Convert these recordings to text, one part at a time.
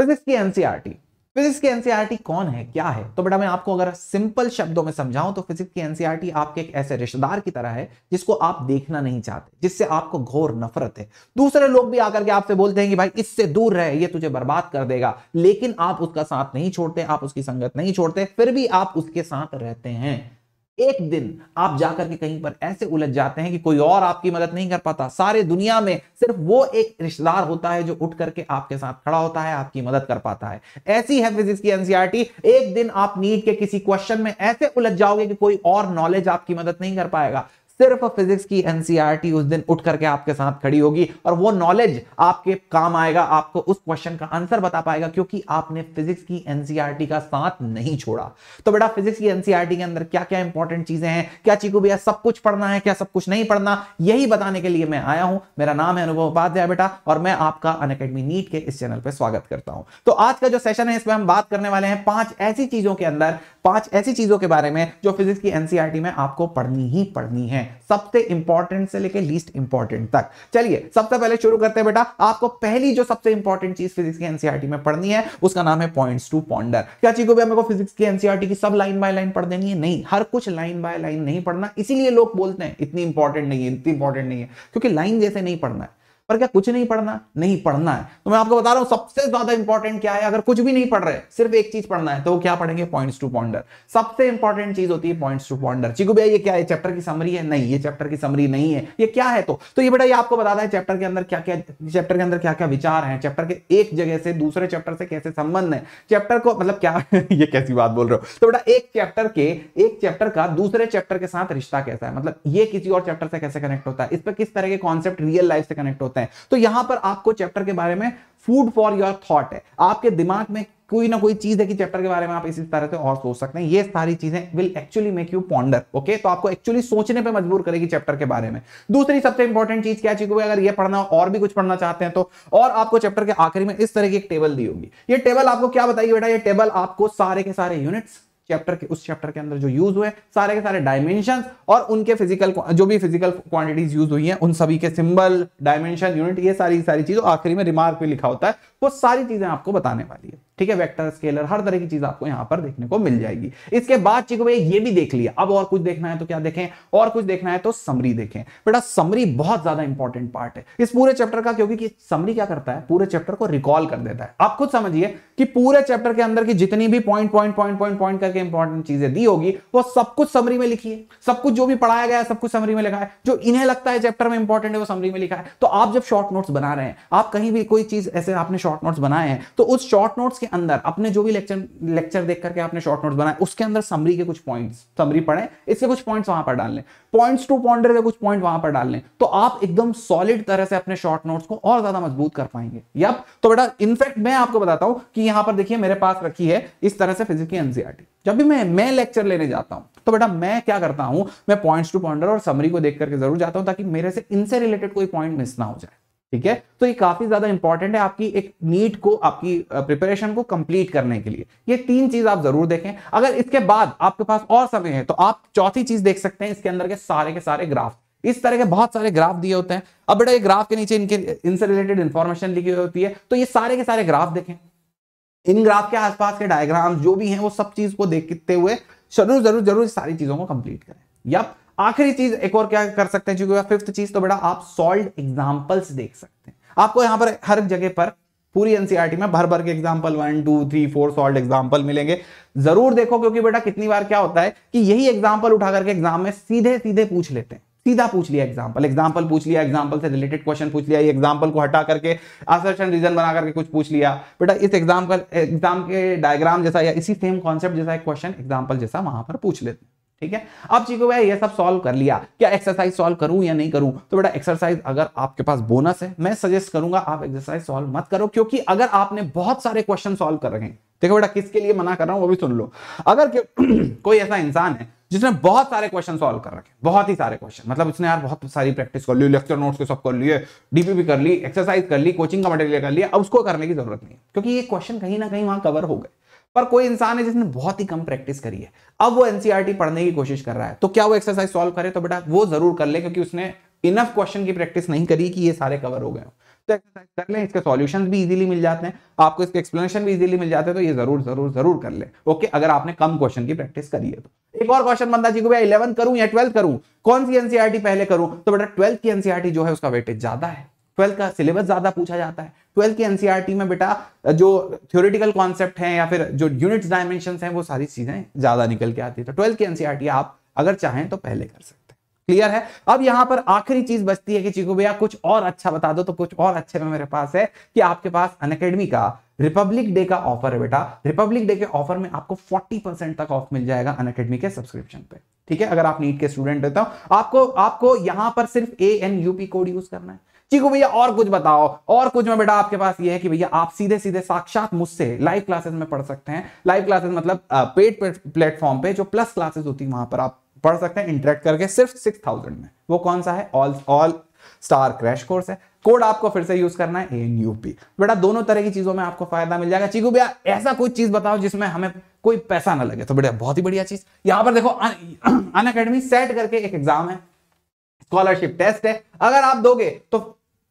physics की NCERT e physics की NCERT e कौन है क्या है तो बेटा मैं आपको अगर सिंपल शब्दों में समझाऊं तो फिजिक्स की एनसीआरटी e आपके एक ऐसे रिश्तेदार की तरह है जिसको आप देखना नहीं चाहते जिससे आपको घोर नफरत है दूसरे लोग भी आकर के आपसे बोलते हैं कि भाई इससे दूर रहे ये तुझे बर्बाद कर देगा लेकिन आप उसका साथ नहीं छोड़ते आप उसकी संगत नहीं छोड़ते फिर भी आप उसके साथ रहते हैं एक दिन आप जाकर के कहीं पर ऐसे उलझ जाते हैं कि कोई और आपकी मदद नहीं कर पाता सारे दुनिया में सिर्फ वो एक रिश्तेदार होता है जो उठ करके आपके साथ खड़ा होता है आपकी मदद कर पाता है ऐसी है फिजिक्स की एनसीआरटी e एक दिन आप नीट के किसी क्वेश्चन में ऐसे उलझ जाओगे कि कोई और नॉलेज आपकी मदद नहीं कर पाएगा सिर्फ फिजिक्स की एनसीईआरटी e उस दिन उठ करके आपके साथ खड़ी होगी और वो नॉलेज आपके काम आएगा आपको उस क्वेश्चन का आंसर बता पाएगा क्योंकि आपने फिजिक्स की एनसीईआरटी e का साथ नहीं छोड़ा तो बेटा फिजिक्स की एनसीईआरटी e के अंदर क्या क्या इंपॉर्टेंट चीजें हैं क्या चीकू भैया सब कुछ पढ़ना है क्या सब कुछ नहीं पढ़ना यही बताने के लिए मैं आया हूं मेरा नाम है अनुभव उपाध्याय बेटा और मैं आपका अन नीट के इस चैनल पर स्वागत करता हूं तो आज का जो सेशन है इसमें हम बात करने वाले हैं पांच ऐसी चीजों के अंदर पांच ऐसी चीजों के बारे में जो फिजिक्स की एनसीईआरटी e में आपको पढ़नी ही पढ़नी है सबसे इंपॉर्टेंट से लेकर लीस्ट इंपॉर्टेंट तक चलिए सबसे पहले शुरू करते हैं बेटा आपको पहली जो सबसे इंपॉर्टेंट चीज फिजिक्स की एनसीआरटी e में पढ़नी है उसका नाम है पॉइंट्स टू पॉन्डर क्या चीज को फिजिक्स की एनसीआरटी e की सब लाइन बाय लाइन पढ़ देनी है नहीं हर कुछ लाइन बाय लाइन नहीं पढ़ना इसीलिए लोग बोलते हैं इतनी इंपॉर्टेंट नहीं है इतनी इंपॉर्टेंट नहीं है क्योंकि लाइन जैसे नहीं पढ़ना है पर क्या कुछ नहीं पढ़ना नहीं पढ़ना है तो मैं आपको बता रहा हूं सबसे ज्यादा इंपॉर्टेंट क्या है अगर कुछ भी नहीं पढ़ रहे सिर्फ एक चीज पढ़ना है तो वो क्या पढ़ेंगे पॉइंट्स टू पॉन्डर सबसे इंपॉर्टेंट चीज होती है पॉइंट्स टू पॉन्डर चिकू भैया ये क्या है चैप्टर की समरी है नहीं ये चैप्टर की समरी नहीं है ये क्या है तो, तो ये बेटा ये आपको बताता है चैप्टर के अंदर क्या क्या चैप्टर के अंदर क्या क्या विचार है चैप्टर के एक जगह से दूसरे चैप्टर से कैसे संबंध है चैप्टर को मतलब क्या ये कैसी बात बोल रहे हो तो बेटा एक चैप्टर के एक चैप्टर का दूसरे चैप्टर के साथ रिश्ता कैसा है मतलब ये किसी और चैप्टर से कैसे कनेक्ट होता है इस पर किस तरह के कॉन्सेप्ट रियल लाइफ से कनेक्ट होता है सकते हैं तो यहां पर आपको चैप्टर के बारे में फूड फॉर योर थॉट है आपके दिमाग में कोई ना कोई चीज है कि चैप्टर के बारे में आप इसी तरह से और सोच सकते हैं ये सारी चीजें will actually make you ponder okay तो आपको एक्चुअली सोचने पे मजबूर करेगी चैप्टर के बारे में दूसरी सबसे इंपॉर्टेंट चीज क्या चीज अगर ये पढ़ना और भी कुछ पढ़ना चाहते हैं तो और आपको चैप्टर के आखिरी में इस तरह की एक टेबल दी होगी ये टेबल आपको क्या बताइए बेटा ये टेबल आपको सारे के सारे यूनिट्स चैप्टर के उस चैप्टर के अंदर जो यूज हुए सारे के सारे डायमेंशन और उनके फिजिकल जो भी फिजिकल क्वांटिटीज यूज हुई हैं उन सभी के सिंबल डायमेंशन यूनिट ये सारी सारी चीज आखिरी में रिमार्क भी लिखा होता है वो सारी चीजें आपको बताने वाली है ठीक है वेक्टर स्केलर हर तरह की चीज आपको यहां पर देखने को मिल जाएगी इसके बाद चीज भैया ये भी देख लिया अब और कुछ देखना है तो क्या देखें और कुछ देखना है तो समरी देखें बेटा समरी बहुत ज्यादा इंपॉर्टेंट पार्ट है इस पूरे चैप्टर का क्योंकि समरी क्या करता है पूरे चैप्टर को रिकॉल कर देता है आप खुद समझिए कि पूरे चैप्टर के अंदर की जितनी भी point point point point point करके इंपॉर्टेंट चीजें दी होगी वो सब कुछ समरी में लिखी है सब कुछ जो भी पढ़ाया गया है सब कुछ समरी में लिखा है जो इन्हें लगता है चैप्टर में इंपॉर्टेंट है वो समरी में लिखा है तो आप जब शॉर्ट नोट्स बना रहे हैं आप कहीं भी कोई चीज ऐसे आपने शॉर्ट नोट्स बनाए हैं तो उस शॉर्ट नोट्स के अंदर अपने जो भी लेक्चर लेक्चर देख करके आपने शॉर्ट नोट्स बनाए उसके अंदर समरी के कुछ पॉइंट्स समरी पढ़े इसके कुछ पॉइंट्स वहां पर डाल लें पॉइंट्स टू पॉइंटर के कुछ पॉइंट वहां पर डाल लें तो आप एकदम सॉलिड तरह से अपने शॉर्ट नोट्स को और ज्यादा मजबूत कर पाएंगे यप तो बेटा इनफैक्ट मैं आपको बताता हूं कि यहां पर देखिए मेरे पास रखी है इस तरह से फिजिक्स की एनसीआरटी e जब भी मैं मैं लेक्चर लेने जाता हूं तो बेटा मैं क्या करता हूं मैं पॉइंट्स टू पॉइंटर और समरी को देख करके जरूर जाता हूं ताकि मेरे से इनसे रिलेटेड कोई पॉइंट मिस ना हो जाए ठीक है तो ये काफी ज्यादा इंपॉर्टेंट है आपकी एक नीट को आपकी प्रिपरेशन को कंप्लीट करने के लिए ये तीन चीज आप जरूर देखें अगर इसके बाद आपके पास और समय है तो आप चौथी चीज देख सकते हैं इसके अंदर के सारे के सारे ग्राफ इस तरह के बहुत सारे ग्राफ दिए होते हैं अब बेटा ये ग्राफ के नीचे इनके इनसे रिलेटेड इंफॉर्मेशन लिखी हुई होती है तो ये सारे के सारे ग्राफ देखें इन ग्राफ के आसपास के डायग्राम जो भी हैं वो सब चीज को देखते हुए जरूर जरूर जरूर सारी चीजों को कंप्लीट करें यप आखिरी चीज एक और क्या कर सकते हैं चूंकि फिफ्थ चीज तो बेटा आप सॉल्व एग्जाम्पल्स देख सकते हैं आपको यहां पर हर जगह पर पूरी एनसीआरटी e में भर भर के example one two three four solved example मिलेंगे जरूर देखो क्योंकि बेटा कितनी बार क्या होता है कि यही एग्जाम्पल उठा करके एग्जाम में सीधे सीधे पूछ लेते हैं सीधा पूछ लिया एग्जाम्पल एग्जाम्पल पूछ लिया एग्जाम्पल से रिलेटेड क्वेश्चन पूछ लिया ये एग्जाम्पल को हटा करके असर्शन रीजन बना करके कुछ पूछ लिया बेटा इस एग्जाम्पल एग्जाम के डायग्राम जैसा या इसी सेम कॉन्सेप्ट जैसा एक क्वेश्चन एग्जाम्पल जैसा वहां पर पूछ लेते हैं ठीक है अब चीको भाई ये सब सॉल्व कर लिया क्या एक्सरसाइज सॉल्व करूं या नहीं करूं तो बेटा एक्सरसाइज अगर आपके पास बोनस है मैं सजेस्ट करूंगा आप एक्सरसाइज सॉल्व मत करो क्योंकि अगर आपने बहुत सारे क्वेश्चन सॉल्व कर रखे देखो बेटा किसके लिए मना कर रहा हूं वो भी सुन लो अगर कोई ऐसा इंसान है जिसने बहुत सारे क्वेश्चन सॉल्व कर रखे बहुत ही सारे क्वेश्चन मतलब उसने यार बहुत सारी प्रैक्टिस कर ली लेक्चर नोट्स के सब कर लिए डीपी भी कर ली एक्सरसाइज कर ली कोचिंग का मटेरियल कर लिया अब उसको करने की जरूरत नहीं क्योंकि ये क्वेश्चन कहीं ना कहीं वहां कवर हो गए पर कोई इंसान है जिसने बहुत ही कम प्रैक्टिस करी है अब वो एनसीईआरटी e पढ़ने की कोशिश कर रहा है तो क्या वो एक्सरसाइज सॉल्व करे तो बेटा वो जरूर कर ले क्योंकि उसने इनफ क्वेश्चन की प्रैक्टिस नहीं करी कि ये सारे कवर हो गए हो तो एक्सरसाइज कर लें इसके सॉल्यूशंस भी इजीली मिल जाते हैं आपको इसके एक्सप्लेनेशन भी इजीली मिल जाते हैं तो ये जरूर जरूर जरूर कर ले ओके अगर आपने कम क्वेश्चन की प्रैक्टिस करी है तो एक और क्वेश्चन बनता जी को भैया इलेवन करूं या ट्वेल्थ करूं कौन सी एनसीआरटी e पहले करूं तो बेटा ट्वेल्थ की एनसीआरटी e जो है उसका वेटेज ज्यादा है ट्वेल्थ का सिलेबस ज्यादा पूछा जाता है ट्वेल्थ के एनसीआरटी e में बेटा जो थ्योरेटिकल कॉन्सेप्ट है या फिर जो यूनिट डायमेंशन है वो सारी चीजें ज्यादा निकल के आती है तो ट्वेल्थ के एनसीआरटी e आप अगर चाहें तो पहले कर सकते क्लियर है अब यहां पर आखिरी चीज बचती है कि चीकू भैया कुछ और अच्छा बता दो तो कुछ और अच्छे में मेरे पास है कि आपके पास अनकेडमी का रिपब्लिक डे का ऑफर है बेटा रिपब्लिक डे के ऑफर में आपको 40 परसेंट तक ऑफ मिल जाएगा अनकेडमी के सब्सक्रिप्शन पे ठीक है अगर आप नीट के स्टूडेंट रहता हूं आपको आपको यहां पर सिर्फ A N UP code use करना है चीकू भैया और कुछ बताओ और कुछ में बेटा आपके पास ये है कि भैया आप सीधे सीधे साक्षात मुझसे लाइव क्लासेस में पढ़ सकते हैं लाइव क्लासेस मतलब पेड प्लेटफॉर्म पे जो प्लस क्लासेस होती है वहां पर आप पढ़ सकते हैं इंटरेक्ट करके सिर्फ सिक्स में वो कौन सा है all all star crash course है कोड आपको फिर से यूज करना है एन यू पी बेटा दोनों तरह की चीजों में आपको फायदा मिल जाएगा चीकू भैया ऐसा कोई चीज बताओ जिसमें हमें कोई पैसा ना लगे तो बेटा बहुत ही बढ़िया चीज यहां पर देखो अन अकेडमी सेट करके एक एग्जाम है स्कॉलरशिप टेस्ट है अगर आप दोगे तो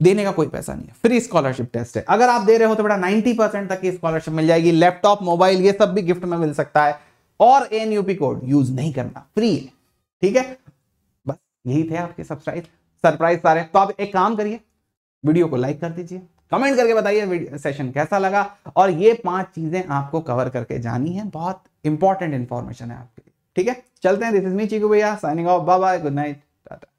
देने का कोई पैसा नहीं है फ्री स्कॉलरशिप टेस्ट है अगर आप दे रहे हो तो बेटा 90 परसेंट तक की स्कॉलरशिप मिल जाएगी लैपटॉप मोबाइल ये सब भी गिफ्ट में मिल सकता है और एन कोड यूज नहीं करना फ्री है ठीक है बस यही थे आपके सब्सक्राइब सरप्राइज सारे तो आप एक काम करिए वीडियो को लाइक कर दीजिए कमेंट करके बताइए सेशन कैसा लगा और ये पांच चीजें आपको कवर करके जानी है बहुत इंपॉर्टेंट इंफॉर्मेशन है आपके लिए ठीक है चलते हैं दिस इज मी चीकू भैया signing off bye good night Tata